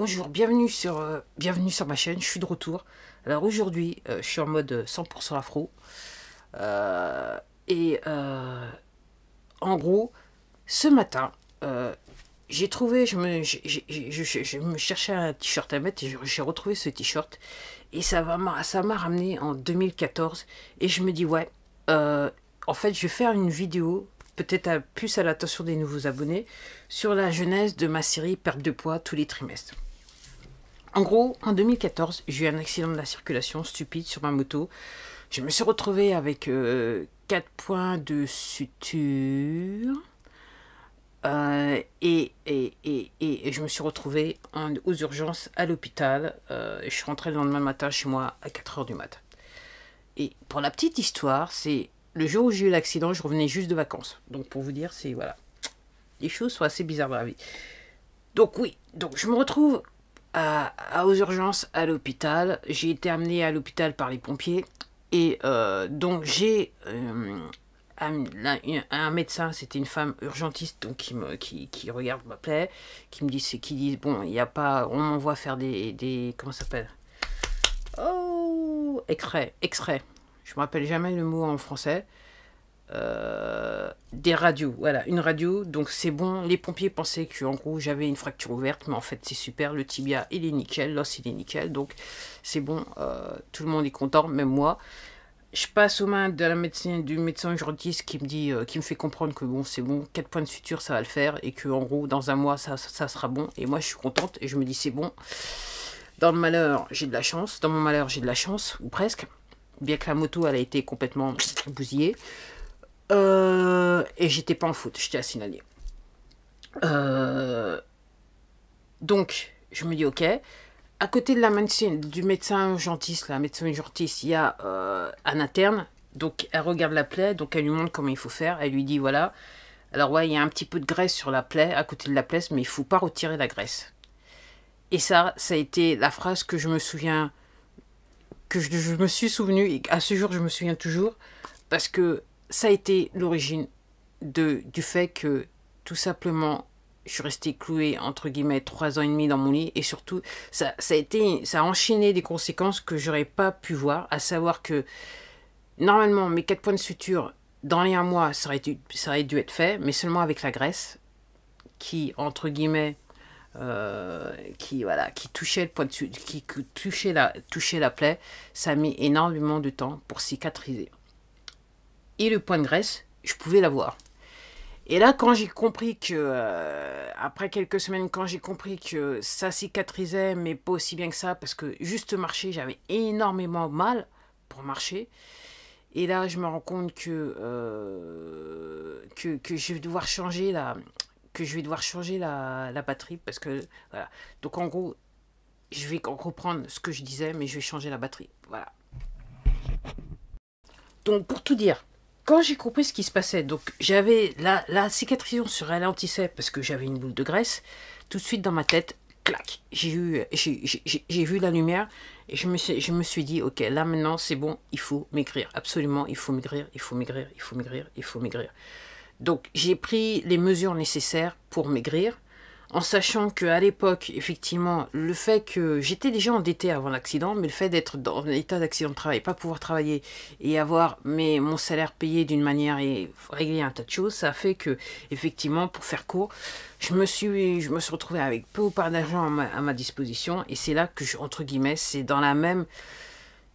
Bonjour, bienvenue sur, euh, bienvenue sur ma chaîne, je suis de retour. Alors aujourd'hui, euh, je suis en mode 100% euh, afro. et en gros, ce matin, j'ai trouvé, je me, me cherchais un t-shirt à mettre et j'ai retrouvé ce t-shirt. Et ça m'a ramené en 2014. Et je me dis, ouais, en fait, je vais faire une vidéo peut-être plus à l'attention des nouveaux abonnés, sur la genèse de ma série Perte de poids tous les trimestres. En gros, en 2014, j'ai eu un accident de la circulation stupide sur ma moto. Je me suis retrouvé avec 4 euh, points de suture. Euh, et, je me suis retrouvé aux urgences à l'hôpital. Euh, je suis rentrée le lendemain matin chez moi à 4h du mat. Et pour la petite histoire, c'est le jour où j'ai eu l'accident, je revenais juste de vacances. Donc pour vous dire, c'est voilà. Les choses sont assez bizarres dans la vie. Donc oui, donc je me retrouve à, aux urgences à l'hôpital. J'ai été amenée à l'hôpital par les pompiers. Et euh, donc j'ai euh, un, médecin, c'était une femme urgentiste donc qui, me, qui, regarde ma plaie, qui me dit, c'est qui dit bon, il n'y a pas, on m'envoie faire des, des comment ça s'appelle Oh, extrait, extrait. Je me rappelle jamais le mot en français. Euh, des radios. Voilà, une radio, donc c'est bon. Les pompiers pensaient que en gros j'avais une fracture ouverte, mais en fait c'est super. Le tibia il est nickel, l'os il est nickel, donc c'est bon. Euh, tout le monde est content, même moi. Je passe aux mains de la médecine, du médecin urgentiste qui me dit, euh, qui me fait comprendre que bon c'est bon, 4 points de suture ça va le faire et que en gros dans un mois ça, ça sera bon. Et moi je suis contente et je me dis c'est bon. Dans le malheur j'ai de la chance, dans mon malheur j'ai de la chance ou presque. Bien que la moto elle a été complètement bousillée. Euh, et j'étais pas en foot, j'étais à signaler. Euh, donc, je me dis, ok. À côté de la médecine, du médecin urgentiste, la médecin urgentiste, il y a euh, un interne. Donc, elle regarde la plaie, donc elle lui montre comment il faut faire. Elle lui dit, voilà. Alors, ouais, il y a un petit peu de graisse sur la plaie, à côté de la plaie, mais il faut pas retirer la graisse. Et ça, ça a été la phrase que je me souviens, que je, je me suis souvenu, et à ce jour, je me souviens toujours, parce que ça a été l'origine du fait que tout simplement je suis restée cloué entre guillemets trois ans et demi dans mon lit et surtout ça, a été ça a enchaîné des conséquences que j'aurais pas pu voir à savoir que normalement mes quatre points de suture dans les un mois ça aurait, dû, être fait mais seulement avec la graisse qui entre guillemets euh, qui voilà qui touchait le point de qui touchait la touchait la plaie ça a mis énormément de temps pour cicatriser et le point de graisse, je pouvais l'avoir. Et là, quand j'ai compris que, euh, après quelques semaines, quand j'ai compris que ça cicatrisait, mais pas aussi bien que ça, parce que juste marcher, j'avais énormément mal pour marcher. Et là, je me rends compte que, euh, que, je vais devoir changer la, que je vais devoir changer la, la batterie, parce que, voilà. Donc, en gros, je vais reprendre ce que je disais, mais je vais changer la batterie. Voilà. Donc, pour tout dire, quand j'ai compris ce qui se passait, donc j'avais la, la cicatrisation se ralentissait parce que j'avais une boule de graisse, tout de suite dans ma tête, clac, j'ai eu, j'ai vu la lumière et je me, suis, je me suis dit, ok, là maintenant c'est bon, il faut maigrir, absolument, il faut maigrir, il faut maigrir, il faut maigrir, il faut maigrir. Donc j'ai pris les mesures nécessaires pour maigrir en sachant que à l'époque, effectivement, le fait que j'étais déjà endetté avant l'accident, mais le fait d'être dans un état d'accident de travail, pas pouvoir travailler et avoir mon salaire payé d'une manière et régler un tas de choses, ça a fait que, effectivement, pour faire court, je me suis, je me suis retrouvé avec peu ou pas d'argent à, ma disposition, et c'est là que, entre guillemets, c'est dans la même,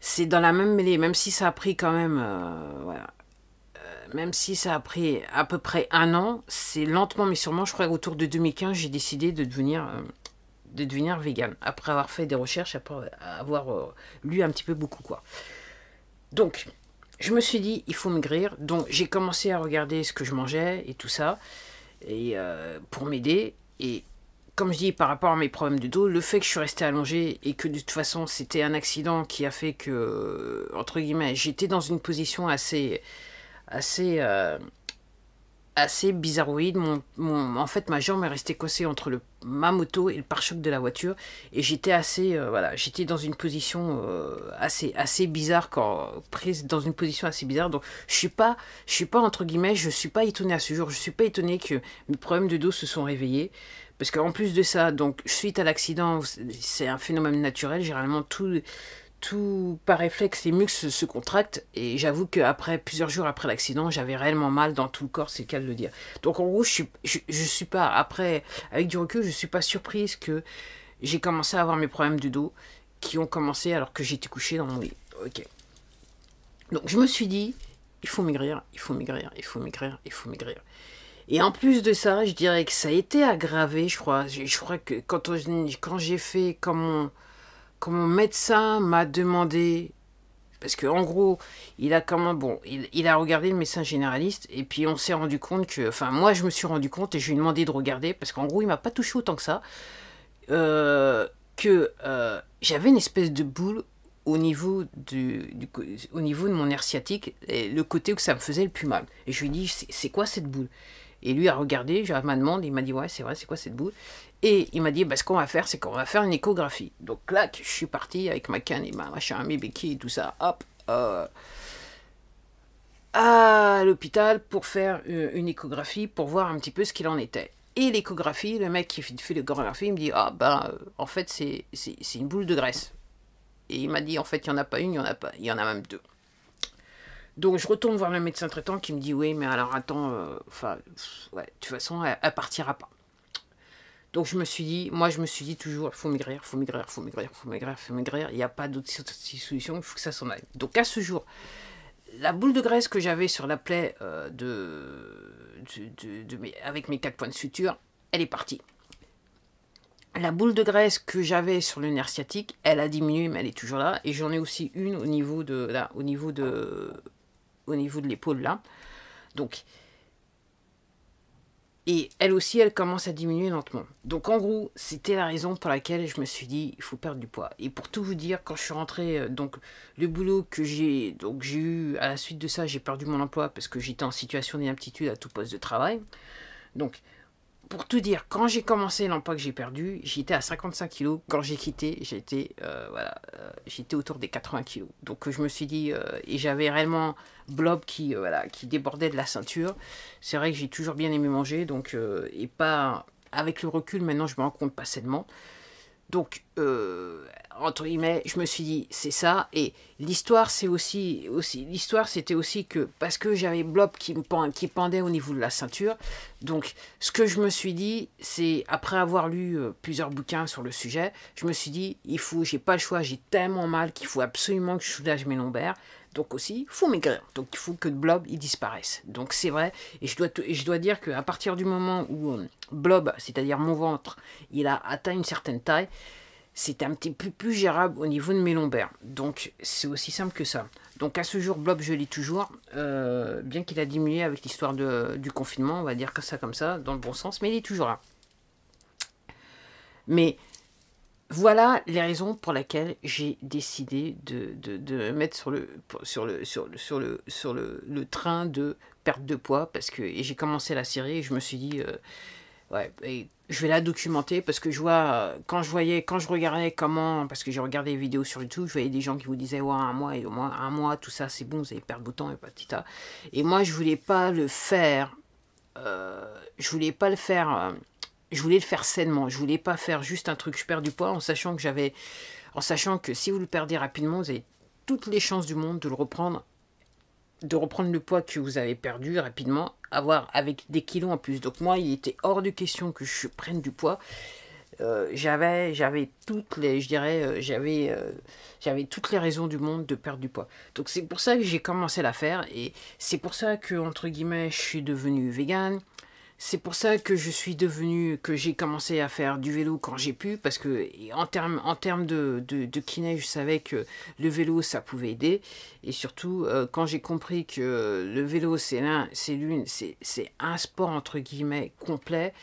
c'est dans la même mêlée, même si ça a pris quand même, euh, même si ça a pris à peu près un an, c'est lentement mais sûrement, je crois qu'autour de 2015, j'ai décidé de devenir, euh, de devenir vegan. Après avoir fait des recherches, après avoir euh, lu un petit peu beaucoup. quoi. Donc, je me suis dit, il faut maigrir. Donc, j'ai commencé à regarder ce que je mangeais et tout ça et, euh, pour m'aider. Et comme je dis, par rapport à mes problèmes de dos, le fait que je suis resté allongé et que de toute façon c'était un accident qui a fait que, entre guillemets, j'étais dans une position assez, assez euh, assez bizarroïde. Mon, en fait, ma jambe est restée cossée entre le, ma moto et le pare-choc de la voiture, et j'étais assez euh, voilà, j'étais dans une position euh, assez assez bizarre quand prise dans une position assez bizarre. Donc, je suis pas je suis pas entre guillemets, je suis pas étonné à ce jour. Je suis pas étonné que mes problèmes de dos se sont réveillés. Parce qu'en plus de ça, donc suite à l'accident, c'est un phénomène naturel. Généralement, tout, tout par réflexe, les muscles se contractent. Et j'avoue qu'après, plusieurs jours après l'accident, j'avais réellement mal dans tout le corps, c'est le cas de le dire. Donc en gros, je suis, suis pas, après, avec du recul, je suis pas surprise que j'ai commencé à avoir mes problèmes du dos qui ont commencé alors que j'étais couchée dans mon lit. Ok. Donc je me suis dit, il faut maigrir, il faut maigrir, il faut maigrir, il faut maigrir. Et en plus de ça, je dirais que ça a été aggravé, je crois. Je, crois que quand, quand j'ai fait comme mon médecin m'a demandé, parce que en gros, il a quand bon, il, a regardé le médecin généraliste, et puis on s'est rendu compte que, enfin, moi je me suis rendu compte et je lui ai demandé de regarder, parce qu'en gros, il m'a pas touché autant que ça, euh, que euh, j'avais une espèce de boule au niveau, du, au niveau de mon nerf sciatique, le côté où ça me faisait le plus mal. Et je lui ai dit, c'est quoi cette boule Et lui a regardé, j'ai ma demande, il m'a dit, ouais, c'est vrai, c'est quoi cette boule et il m'a dit, bah, ce qu'on va faire, c'est qu'on va faire une échographie. Donc, clac, je suis parti avec ma canne et ma machin, mes béquilles et tout ça, hop, euh, à l'hôpital pour faire une échographie, pour voir un petit peu ce qu'il en était. Et l'échographie, le mec qui fait l'échographie, il me dit, ah ben, en fait, c'est une boule de graisse. Et il m'a dit, en fait, il n'y en a pas une, il y en a pas, il y en a même deux. Donc je retourne voir le médecin traitant qui me dit oui mais alors attends, euh, enfin ouais, de toute façon elle, ne partira pas. Donc je me suis dit, moi je me suis dit toujours, il faut maigrir, faut maigrir, faut maigrir, faut maigrir, faut maigrir. Il n'y a pas d'autre solution, il faut que ça s'en aille. Donc à ce jour, la boule de graisse que j'avais sur la plaie euh, de, avec mes quatre points de suture, elle est partie. La boule de graisse que j'avais sur le nerf sciatique, elle a diminué, mais elle est toujours là. Et j'en ai aussi une au niveau de là, au niveau de, au niveau de l'épaule là. Donc et elle aussi, elle commence à diminuer lentement. Donc en gros, c'était la raison pour laquelle je me suis dit, il faut perdre du poids. Et pour tout vous dire, quand je suis rentré, euh, donc le boulot que j'ai donc j'ai eu à la suite de ça, j'ai perdu mon emploi parce que j'étais en situation d'inaptitude à tout poste de travail. Donc pour tout dire, quand j'ai commencé l'emploi que j'ai perdu, j'étais à 55 kg. Quand j'ai quitté, j'étais euh, voilà, euh, j'étais autour des 80 kg. Donc je me suis dit, euh, et j'avais réellement blob qui, voilà, qui débordait de la ceinture. C'est vrai que j'ai toujours bien aimé manger, donc, et pas avec le recul, maintenant je me rends compte pas sainement. Donc euh, entre guillemets, je me suis dit, c'est ça. Et l'histoire, c'est aussi, aussi l'histoire, c'était aussi que parce que j'avais Blob qui me pend, qui pendait au niveau de la ceinture. Donc, ce que je me suis dit, c'est après avoir lu euh, plusieurs bouquins sur le sujet, je me suis dit, il faut, j'ai pas le choix, j'ai tellement mal qu'il faut absolument que je soulage mes lombaires. Donc aussi, faut maigrir. Donc il faut que Blob il disparaisse. Donc c'est vrai. Et je dois, je dois dire qu'à partir du moment où euh, Blob, c'est-à-dire mon ventre, il a atteint une certaine taille, c'est un petit peu plus gérable au niveau de mes lombaires. Donc c'est aussi simple que ça. Donc à ce jour, Blob, je l'ai toujours, euh, bien qu'il a diminué avec l'histoire du confinement, on va dire que ça comme ça, dans le bon sens, mais il est toujours là. Mais voilà les raisons pour lesquelles j'ai décidé de, de, mettre sur le sur le sur le le, train de perte de poids parce que j'ai commencé la série et je me suis dit euh, ouais et je vais la documenter parce que je vois, euh, quand je voyais, quand je regardais comment, parce que j'ai regardé les vidéos sur YouTube, je voyais des gens qui vous disaient, ouais, un mois, et au moins un mois, tout ça, c'est bon, vous allez perdre temps, et patita. Et moi, je voulais pas le faire, euh, je voulais pas le faire, euh, je voulais le faire sainement, je voulais pas faire juste un truc, je perds du poids, en sachant que j'avais, en sachant que si vous le perdez rapidement, vous avez toutes les chances du monde de le reprendre de reprendre le poids que vous avez perdu rapidement, avoir avec des kilos en plus. Donc moi, il était hors de question que je prenne du poids. Euh, j'avais j'avais toutes les je dirais euh, j'avais euh, j'avais toutes les raisons du monde de perdre du poids donc c'est pour ça que j'ai commencé à la faire et c'est pour ça que entre guillemets je suis devenu végane. C'est pour ça que je suis devenu, que j'ai commencé à faire du vélo quand j'ai pu, parce que en termes en de, de, kiné, je savais que le vélo, ça pouvait aider. Et surtout, euh, quand j'ai compris que le vélo, c'est l'un, c'est l'une, c'est un sport entre guillemets complet,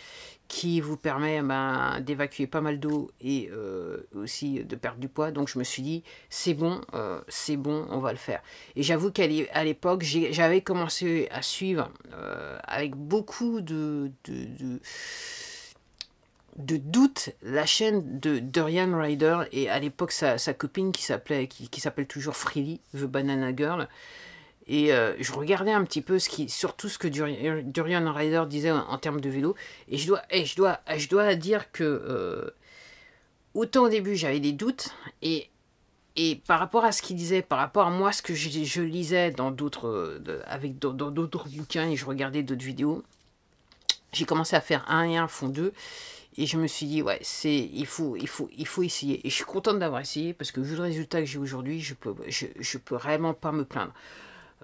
qui vous permet eh ben, d'évacuer pas mal d'eau et euh, aussi de perdre du poids. Donc je me suis dit, c'est bon, euh, c'est bon, on va le faire. Et j'avoue qu'à l'époque, j'avais commencé à suivre euh, avec beaucoup de, de, la chaîne de Dorian Ryder et à l'époque sa, copine qui s'appelait qui, qui s'appelle toujours Freely, The Banana Girl et euh, je regardais un petit peu ce qui, surtout ce que Durian, Rider disait en, termes de vélo. Et je dois, je dois, je dois dire que euh, autant au début j'avais des doutes et et par rapport à ce qu'il disait, par rapport à moi, ce que je, lisais dans d'autres, euh, avec dans d'autres bouquins et je regardais d'autres vidéos, j'ai commencé à faire un et un font deux et je me suis dit ouais c'est il faut il faut il faut essayer et je suis contente d'avoir essayé parce que vu le résultat que j'ai aujourd'hui je peux je peux vraiment pas me plaindre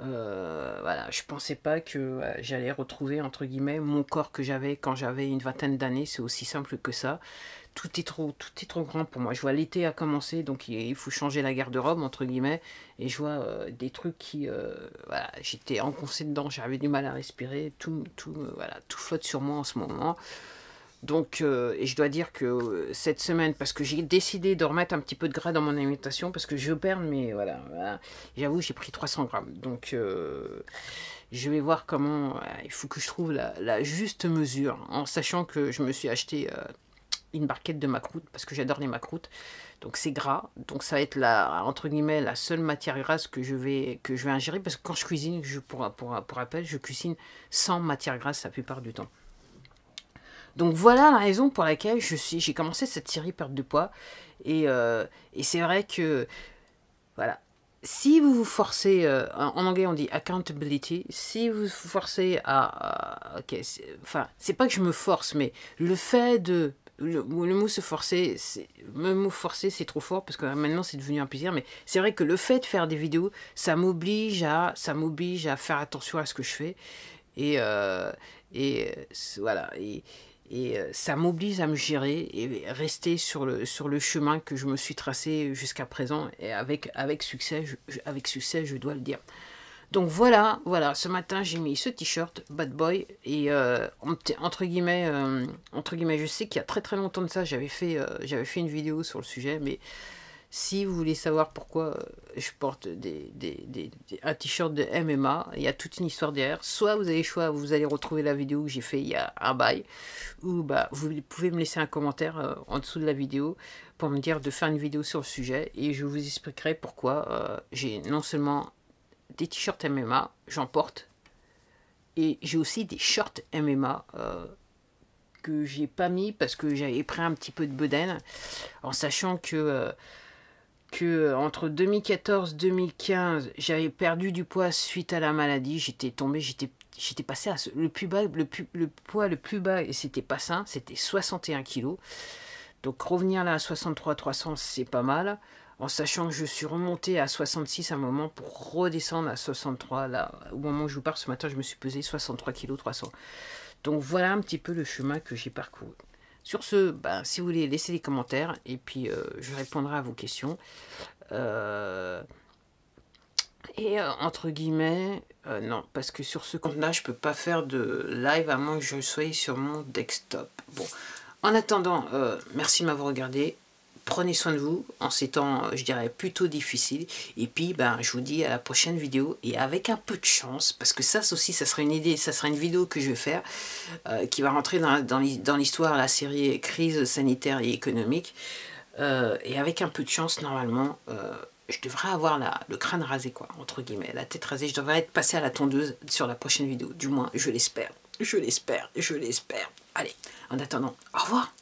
euh, voilà, je pensais pas que euh, j'allais retrouver entre guillemets mon corps que j'avais quand j'avais une vingtaine d'années. C'est aussi simple que ça. Tout est trop, tout est trop grand pour moi. Je vois l'été a commencé donc il faut changer la garde-robe entre guillemets. Et je vois euh, des trucs qui, voilà, j'étais enconcé dedans, j'avais du mal à respirer. Tout, tout, voilà, tout flotte sur moi en ce moment. Donc, euh, et je dois dire que euh, cette semaine, parce que j'ai décidé de remettre un petit peu de gras dans mon alimentation, parce que je perds, mais voilà, j'avoue, j'ai pris 300 grammes. Donc, euh, je vais voir comment, il faut que je trouve la, juste mesure, en sachant que je me suis acheté une barquette de macroutes, parce que j'adore les macroutes. Donc, c'est gras, donc ça va être la, entre guillemets, la seule matière grasse que je vais, que je vais ingérer, parce que quand je cuisine, je, pour, pour, pour rappel, je cuisine sans matière grasse la plupart du temps. Donc voilà la raison pour laquelle j'ai commencé cette série perte de poids. Euh, et, c'est vrai que, voilà, si vous vous forcez, euh, en anglais on dit accountability, si vous vous forcez à... ok, enfin, c'est pas que je me force, mais le fait de... Le, mot se forcer, me mot forcer c'est trop fort parce que maintenant c'est devenu un plaisir, mais c'est vrai que le fait de faire des vidéos, ça m'oblige à, ça m'oblige à faire attention à ce que je fais et, euh, et voilà. Et, et euh, ça m'oblige à me gérer et rester sur le, sur le chemin que je me suis tracé jusqu'à présent et avec, avec, succès, je, avec succès, je dois le dire. Donc voilà, voilà, ce matin j'ai mis ce t-shirt Bad Boy et euh, entre guillemets, euh, entre guillemets, je sais qu'il y a très très longtemps de ça, j'avais fait, j'avais fait une vidéo sur le sujet, mais si vous voulez savoir pourquoi euh, je porte des, des, des, un t-shirt de MMA, il y a toute une histoire derrière. Soit vous avez le choix, vous allez retrouver la vidéo que j'ai fait il y a un bail, ou bah, vous pouvez me laisser un commentaire euh, en dessous de la vidéo pour me dire de faire une vidéo sur le sujet et je vous expliquerai pourquoi euh, j'ai non seulement des t-shirts MMA, j'en porte, et j'ai aussi des shorts MMA. Euh, que j'ai pas mis parce que j'avais pris un petit peu de bedaine en sachant que que euh, entre 2014-2015, j'avais perdu du poids suite à la maladie. J'étais tombé, j'étais j'étais passé à le plus bas, le, plus, le poids le plus bas, et c'était pas ça, c'était 61 kg. Donc revenir là à 63-300, c'est pas mal, en sachant que je suis remonté à 66 à un moment pour redescendre à 63. Là, au moment où je vous parle ce matin, je me suis pesé 63 kg 300. Donc voilà un petit peu le chemin que j'ai parcouru. Sur ce, bah, si vous voulez, laissez des commentaires et puis euh, je répondrai à vos questions. Euh, et euh, entre guillemets, non, parce que sur ce compte-là, je ne peux pas faire de live à moins que je sois sur mon desktop. Bon, en attendant, merci de m'avoir regardé prenez soin de vous en ces temps, euh, je dirais, plutôt difficiles. Et puis, ben, je vous dis à la prochaine vidéo. Et avec un peu de chance, parce que ça aussi, ça sera une idée, ça sera une vidéo que je vais faire, euh, qui va rentrer dans, dans l'histoire, la série crise sanitaire et économique. Euh, et avec un peu de chance, normalement, je devrais avoir le crâne rasé, quoi, entre guillemets, la tête rasée. Je devrais être passé à la tondeuse sur la prochaine vidéo. Du moins, je l'espère. Je l'espère. Je l'espère. Allez, en attendant, au revoir.